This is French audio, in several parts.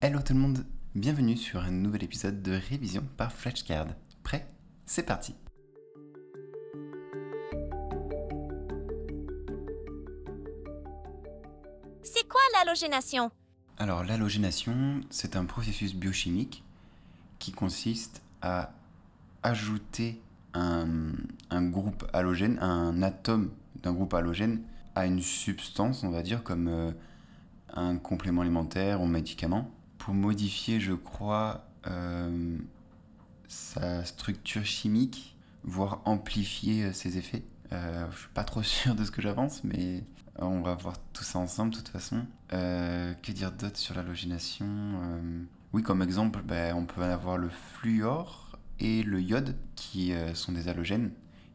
Hello tout le monde, bienvenue sur un nouvel épisode de révision par flashcard. Prêt C'est parti C'est quoi l'halogénation Alors l'halogénation, c'est un processus biochimique qui consiste à ajouter un, groupe halogène, un atome d'un groupe halogène à une substance, on va dire comme euh, un complément alimentaire ou un médicament pour modifier, je crois, euh, sa structure chimique, voire amplifier euh, ses effets. Euh, je suis pas trop sûr de ce que j'avance, mais euh, on va voir tout ça ensemble de toute façon. que dire d'autre sur l'halogénation Oui, comme exemple, ben, on peut avoir le fluor et le iode, qui sont des halogènes,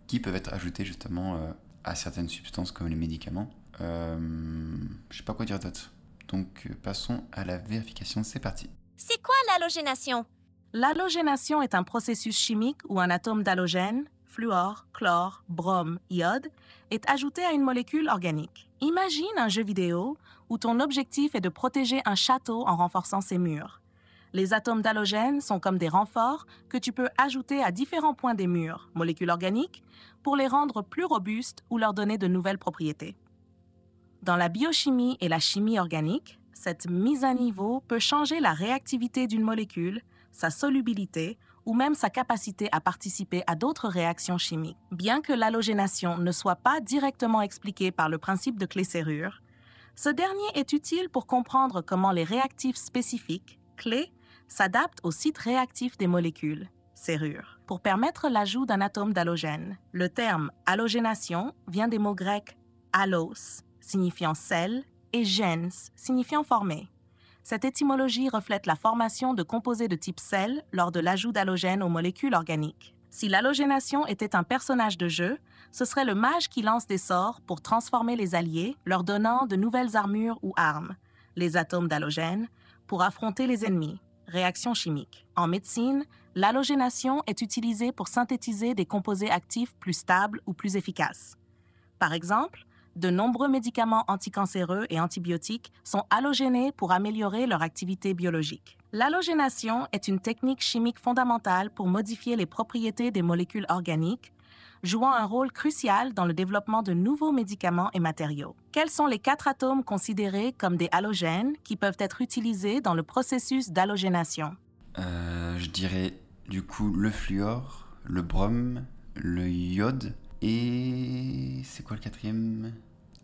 qui peuvent être ajoutés justement à certaines substances comme les médicaments. je sais pas quoi dire d'autre. Donc euh, passons à la vérification, c'est parti. C'est quoi l'halogénation L'halogénation est un processus chimique où un atome d'halogène, fluor, chlore, brome, iode, est ajouté à une molécule organique. Imagine un jeu vidéo où ton objectif est de protéger un château en renforçant ses murs. Les atomes d'halogène sont comme des renforts que tu peux ajouter à différents points des murs, molécules organiques, pour les rendre plus robustes ou leur donner de nouvelles propriétés. Dans la biochimie et la chimie organique, cette mise à niveau peut changer la réactivité d'une molécule, sa solubilité ou même sa capacité à participer à d'autres réactions chimiques. Bien que l'halogénation ne soit pas directement expliquée par le principe de clé-serrure, ce dernier est utile pour comprendre comment les réactifs spécifiques, clés, s'adaptent au site réactif des molécules, serrure. pour permettre l'ajout d'un atome d'halogène. Le terme halogénation vient des mots grecs halos, signifiant sel et gens signifiant formé. Cette étymologie reflète la formation de composés de type sel lors de l'ajout d'halogène aux molécules organiques. Si l'halogénation était un personnage de jeu, ce serait le mage qui lance des sorts pour transformer les alliés, leur donnant de nouvelles armures ou armes, les atomes d'halogène, pour affronter les ennemis. Réaction chimique. En médecine, l'halogénation est utilisée pour synthétiser des composés actifs plus stables ou plus efficaces. Par exemple, de nombreux médicaments anticancéreux et antibiotiques sont halogénés pour améliorer leur activité biologique. L'halogénation est une technique chimique fondamentale pour modifier les propriétés des molécules organiques, jouant un rôle crucial dans le développement de nouveaux médicaments et matériaux. Quels sont les quatre atomes considérés comme des halogènes qui peuvent être utilisés dans le processus d'halogénation euh, Je dirais du coup le fluor, le brome, le iode et c'est quoi le quatrième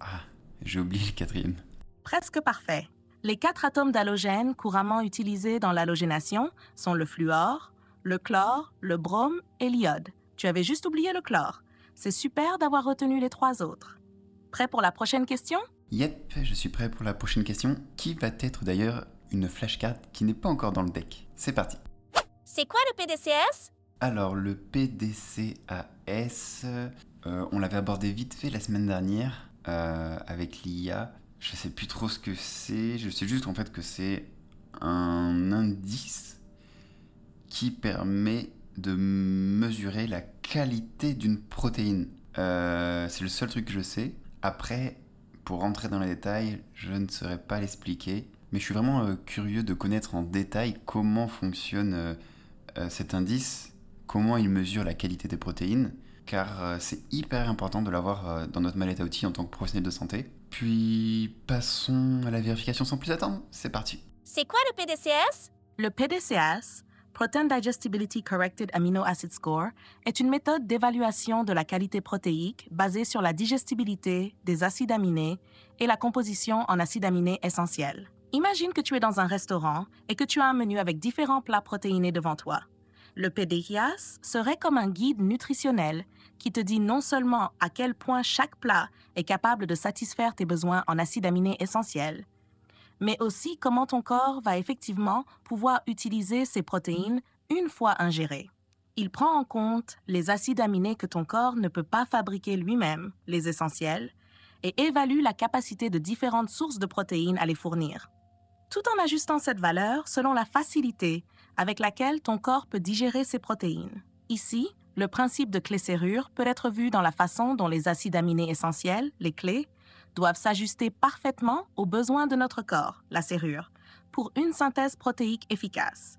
Ah, j'ai oublié le quatrième. Presque parfait. Les quatre atomes d'halogène couramment utilisés dans l'halogénation sont le fluor, le chlore, le brome et l'iode. Tu avais juste oublié le chlore. C'est super d'avoir retenu les trois autres. Prêt pour la prochaine question Yep, je suis prêt pour la prochaine question, qui va être d'ailleurs une flashcard qui n'est pas encore dans le deck. C'est parti. C'est quoi le PDCS alors, le PDCAS, euh, on l'avait abordé vite fait la semaine dernière euh, avec l'IA. Je sais plus trop ce que c'est. Je sais juste en fait que c'est un indice qui permet de mesurer la qualité d'une protéine. Euh, c'est le seul truc que je sais. Après, pour rentrer dans les détails, je ne saurais pas l'expliquer. Mais je suis vraiment curieux de connaître en détail comment fonctionne cet indice comment ils mesurent la qualité des protéines, car euh, c'est hyper important de l'avoir euh, dans notre mallette à outils en tant que professionnel de santé. Puis passons à la vérification sans plus attendre, c'est parti. C'est quoi le PDCS Le PDCS, Protein Digestibility Corrected Amino Acid Score, est une méthode d'évaluation de la qualité protéique basée sur la digestibilité des acides aminés et la composition en acides aminés essentiels. Imagine que tu es dans un restaurant et que tu as un menu avec différents plats protéinés devant toi. Le PDIAS serait comme un guide nutritionnel qui te dit non seulement à quel point chaque plat est capable de satisfaire tes besoins en acides aminés essentiels, mais aussi comment ton corps va effectivement pouvoir utiliser ces protéines une fois ingérées. Il prend en compte les acides aminés que ton corps ne peut pas fabriquer lui-même, les essentiels, et évalue la capacité de différentes sources de protéines à les fournir, tout en ajustant cette valeur selon la facilité avec laquelle ton corps peut digérer ses protéines. Ici, le principe de clé serrure peut être vu dans la façon dont les acides aminés essentiels, les clés, doivent s'ajuster parfaitement aux besoins de notre corps, la serrure, pour une synthèse protéique efficace.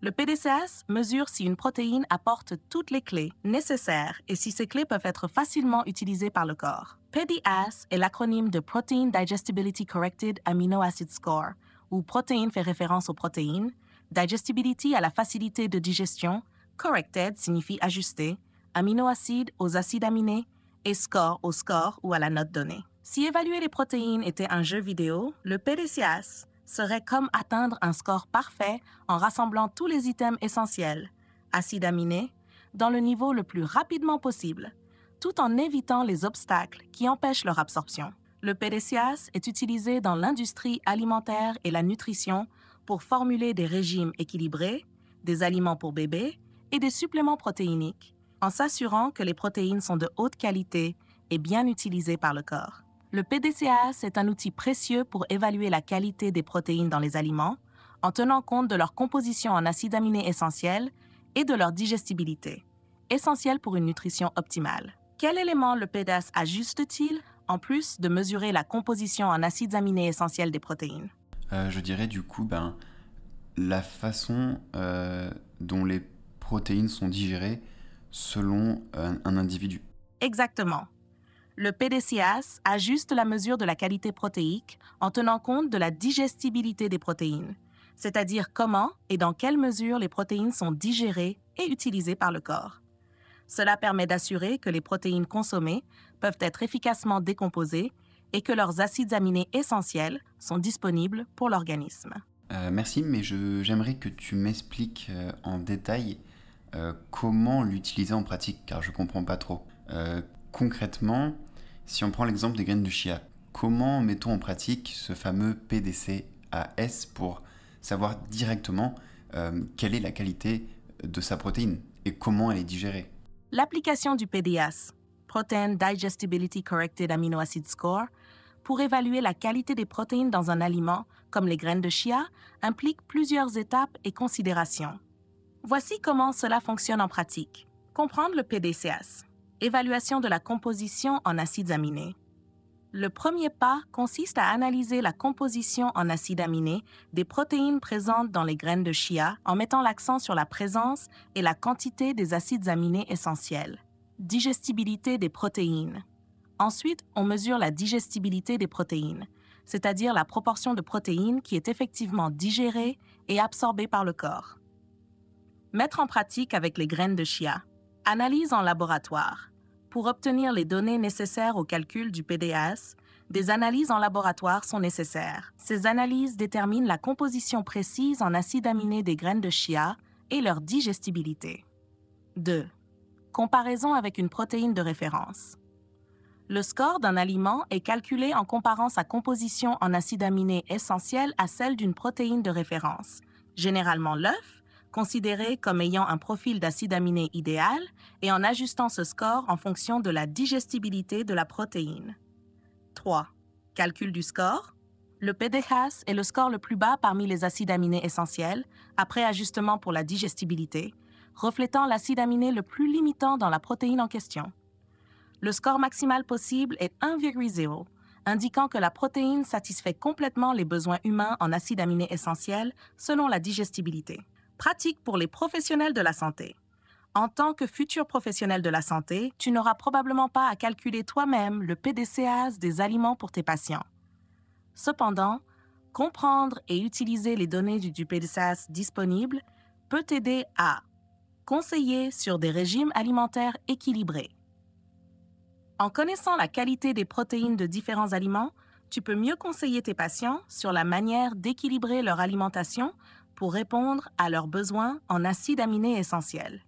Le PDCS mesure si une protéine apporte toutes les clés nécessaires et si ces clés peuvent être facilement utilisées par le corps. PDAS est l'acronyme de Protein Digestibility Corrected Amino Acid Score, où protéine fait référence aux protéines, digestibility à la facilité de digestion, corrected signifie ajusté, aminoacides aux acides aminés et score au score ou à la note donnée. Si évaluer les protéines était un jeu vidéo, le PDCAS serait comme atteindre un score parfait en rassemblant tous les items essentiels, acides aminés, dans le niveau le plus rapidement possible, tout en évitant les obstacles qui empêchent leur absorption. Le PDCAS est utilisé dans l'industrie alimentaire et la nutrition pour formuler des régimes équilibrés, des aliments pour bébés et des suppléments protéiniques, en s'assurant que les protéines sont de haute qualité et bien utilisées par le corps. Le PDCA, est un outil précieux pour évaluer la qualité des protéines dans les aliments en tenant compte de leur composition en acides aminés essentiels et de leur digestibilité, essentielle pour une nutrition optimale. Quel élément le PDAS ajuste-t-il en plus de mesurer la composition en acides aminés essentiels des protéines euh, je dirais du coup ben, la façon euh, dont les protéines sont digérées selon un, euh, un individu. Exactement. Le PDCAS ajuste la mesure de la qualité protéique en tenant compte de la digestibilité des protéines, c'est-à-dire comment et dans quelle mesure les protéines sont digérées et utilisées par le corps. Cela permet d'assurer que les protéines consommées peuvent être efficacement décomposées et que leurs acides aminés essentiels sont disponibles pour l'organisme. Euh, merci, mais j'aimerais que tu m'expliques euh, en détail euh, comment l'utiliser en pratique, car je ne comprends pas trop. concrètement, si on prend l'exemple des graines de chia, comment mettons en pratique ce fameux PDCAS pour savoir directement quelle est la qualité de sa protéine et comment elle est digérée L'application du PDAS, Protein Digestibility Corrected Amino Acid Score, pour évaluer la qualité des protéines dans un aliment, comme les graines de chia, implique plusieurs étapes et considérations. Voici comment cela fonctionne en pratique. Comprendre le PDCS. Évaluation de la composition en acides aminés. Le premier pas consiste à analyser la composition en acides aminés des protéines présentes dans les graines de chia en mettant l'accent sur la présence et la quantité des acides aminés essentiels. Digestibilité des protéines. Ensuite, on mesure la digestibilité des protéines, c'est-à-dire la proportion de protéines qui est effectivement digérée et absorbée par le corps. Mettre en pratique avec les graines de chia. Analyse en laboratoire. Pour obtenir les données nécessaires au calcul du PDAS, des analyses en laboratoire sont nécessaires. Ces analyses déterminent la composition précise en acides aminés des graines de chia et leur digestibilité. 2. Comparaison avec une protéine de référence. Le score d'un aliment est calculé en comparant sa composition en acides aminés essentiels à celle d'une protéine de référence, généralement l'œuf, considéré comme ayant un profil d'acide aminé idéal, et en ajustant ce score en fonction de la digestibilité de la protéine. 3. Calcul du score. Le PDHAS est le score le plus bas parmi les acides aminés essentiels, après ajustement pour la digestibilité, reflétant l'acide aminé le plus limitant dans la protéine en question le score maximal possible est 1,0, indiquant que la protéine satisfait complètement les besoins humains en acides aminés essentiels selon la digestibilité. Pratique pour les professionnels de la santé. En tant que futur professionnel de la santé, tu n'auras probablement pas à calculer toi-même le PDCAS des aliments pour tes patients. Cependant, comprendre et utiliser les données du, PDCAS disponibles peut t'aider à conseiller sur des régimes alimentaires équilibrés en connaissant la qualité des protéines de différents aliments, tu peux mieux conseiller tes patients sur la manière d'équilibrer leur alimentation pour répondre à leurs besoins en acides aminés essentiels.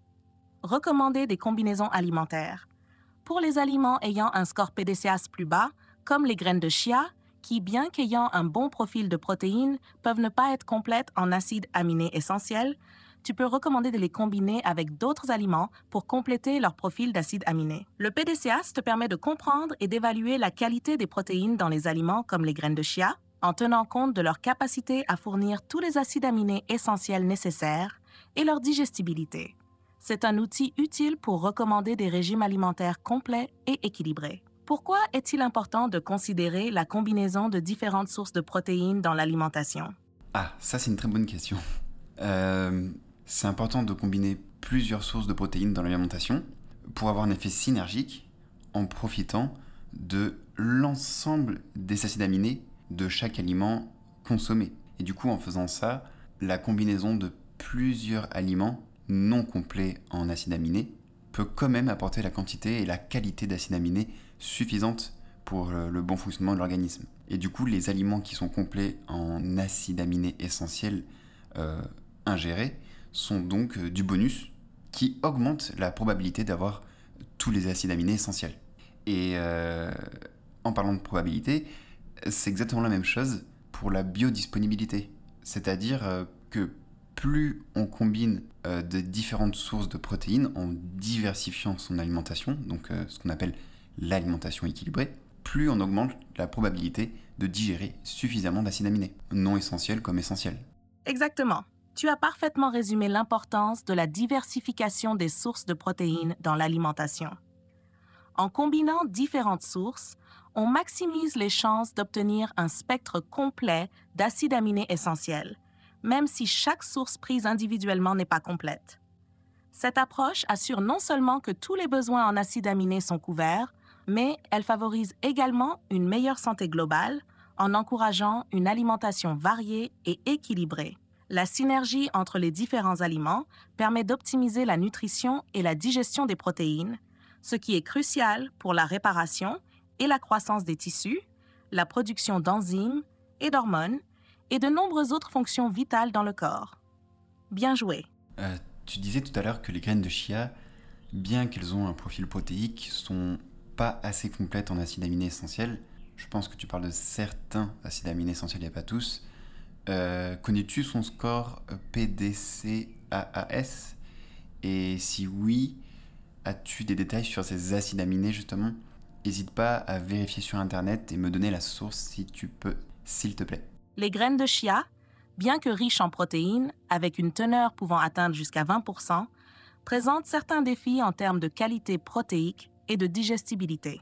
Recommander des combinaisons alimentaires. Pour les aliments ayant un score PDCA plus bas, comme les graines de chia, qui, bien qu'ayant un bon profil de protéines, peuvent ne pas être complètes en acides aminés essentiels, tu peux recommander de les combiner avec d'autres aliments pour compléter leur profil d'acides aminés. Le PDCAS te permet de comprendre et d'évaluer la qualité des protéines dans les aliments comme les graines de chia, en tenant compte de leur capacité à fournir tous les acides aminés essentiels nécessaires et leur digestibilité. C'est un outil utile pour recommander des régimes alimentaires complets et équilibrés. Pourquoi est-il important de considérer la combinaison de différentes sources de protéines dans l'alimentation Ah, ça c'est une très bonne question. Euh, c'est important de combiner plusieurs sources de protéines dans l'alimentation pour avoir un effet synergique en profitant de l'ensemble des acides aminés de chaque aliment consommé. Et du coup, en faisant ça, la combinaison de plusieurs aliments non complets en acides aminés peut quand même apporter la quantité et la qualité d'acides aminés suffisantes pour euh, le bon fonctionnement de l'organisme. Et du coup, les aliments qui sont complets en acides aminés essentiels euh, ingérés sont donc euh, du bonus qui augmente la probabilité d'avoir tous les acides aminés essentiels. Et euh, en parlant de probabilité, c'est exactement la même chose pour la biodisponibilité. C'est-à-dire euh, que plus on combine de différentes sources de protéines en diversifiant son alimentation, donc ce qu'on appelle l'alimentation équilibrée, plus on augmente la probabilité de digérer suffisamment d'acides aminés, non essentiels comme essentiels. Exactement. Tu as parfaitement résumé l'importance de la diversification des sources de protéines dans l'alimentation. En combinant différentes sources, on maximise les chances d'obtenir un spectre complet d'acides aminés essentiels, même si chaque source prise individuellement n'est pas complète. Cette approche assure non seulement que tous les besoins en acides aminés sont couverts, mais elle favorise également une meilleure santé globale en encourageant une alimentation variée et équilibrée. La synergie entre les différents aliments permet d'optimiser la nutrition et la digestion des protéines, ce qui est crucial pour la réparation et la croissance des tissus, la production d'enzymes et d'hormones, et de nombreuses autres fonctions vitales dans le corps. Bien joué. Euh, tu disais tout à l'heure que les graines de chia, bien qu'elles ont un profil protéique, sont pas assez complètes en acides aminés essentiels. Je pense que tu parles de certains acides aminés essentiels a pas tous. Euh, connais-tu son score euh, PDCAAS Et si oui, as-tu des détails sur ces acides aminés justement N'hésite pas à vérifier sur Internet et me donner la source si tu peux, s'il te plaît. Les graines de chia, bien que riches en protéines, avec une teneur pouvant atteindre jusqu'à 20%, présentent certains défis en termes de qualité protéique et de digestibilité.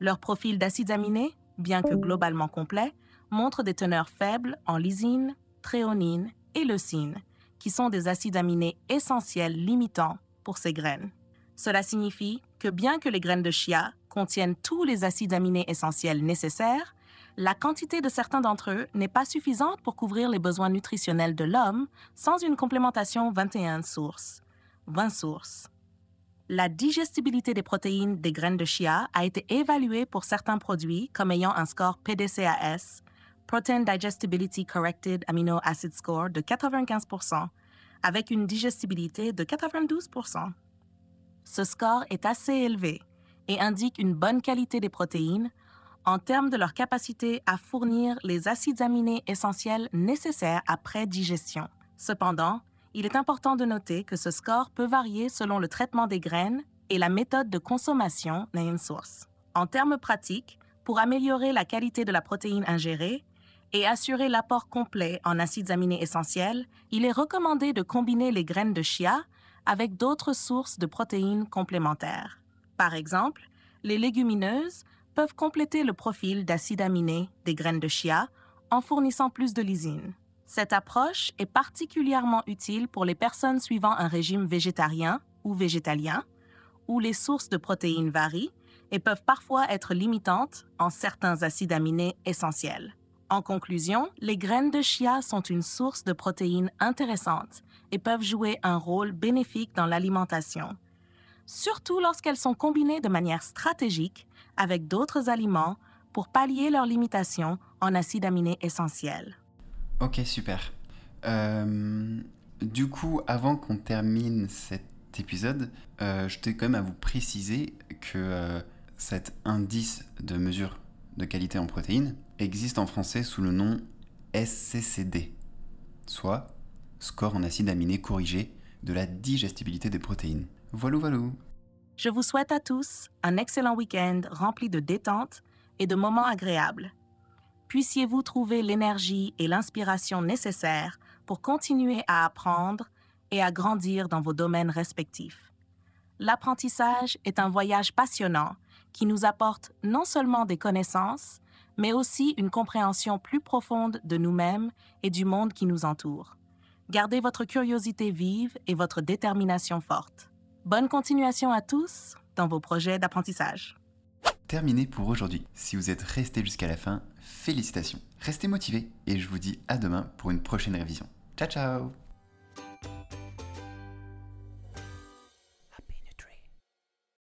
Leur profil d'acides aminés, bien que globalement complet, Montre des teneurs faibles en lysine, tréonine et leucine, qui sont des acides aminés essentiels limitants pour ces graines. Cela signifie que bien que les graines de chia contiennent tous les acides aminés essentiels nécessaires, la quantité de certains d'entre eux n'est pas suffisante pour couvrir les besoins nutritionnels de l'homme sans une complémentation 21 sources. 20 sources. La digestibilité des protéines des graines de chia a été évaluée pour certains produits comme ayant un score PDCAS, Protein Digestibility Corrected Amino Acid Score de 95% avec une digestibilité de 92%. Ce score est assez élevé et indique une bonne qualité des protéines en termes de leur capacité à fournir les acides aminés essentiels nécessaires après digestion. Cependant, il est important de noter que ce score peut varier selon le traitement des graines et la méthode de consommation source. En termes pratiques, pour améliorer la qualité de la protéine ingérée, et assurer l'apport complet en acides aminés essentiels, il est recommandé de combiner les graines de chia avec d'autres sources de protéines complémentaires. Par exemple, les légumineuses peuvent compléter le profil d'acides aminés des graines de chia en fournissant plus de lysine. Cette approche est particulièrement utile pour les personnes suivant un régime végétarien ou végétalien, où les sources de protéines varient et peuvent parfois être limitantes en certains acides aminés essentiels. En conclusion, les graines de chia sont une source de protéines intéressantes et peuvent jouer un rôle bénéfique dans l'alimentation, surtout lorsqu'elles sont combinées de manière stratégique avec d'autres aliments pour pallier leurs limitations en acides aminés essentiels. Ok, super. Euh, du coup, avant qu'on termine cet épisode, euh, je tenais quand même à vous préciser que euh, cet indice de mesure de qualité en protéines existe en français sous le nom SCCD, soit score en acide aminé corrigé de la digestibilité des protéines. voilà voilà. Je vous souhaite à tous un excellent week-end rempli de détente et de moments agréables. Puissiez-vous trouver l'énergie et l'inspiration nécessaires pour continuer à apprendre et à grandir dans vos domaines respectifs. L'apprentissage est un voyage passionnant qui nous apporte non seulement des connaissances, mais aussi une compréhension plus profonde de nous-mêmes et du monde qui nous entoure. Gardez votre curiosité vive et votre détermination forte. Bonne continuation à tous dans vos projets d'apprentissage. Terminé pour aujourd'hui. Si vous êtes resté jusqu'à la fin, félicitations. Restez motivés et je vous dis à demain pour une prochaine révision. Ciao ciao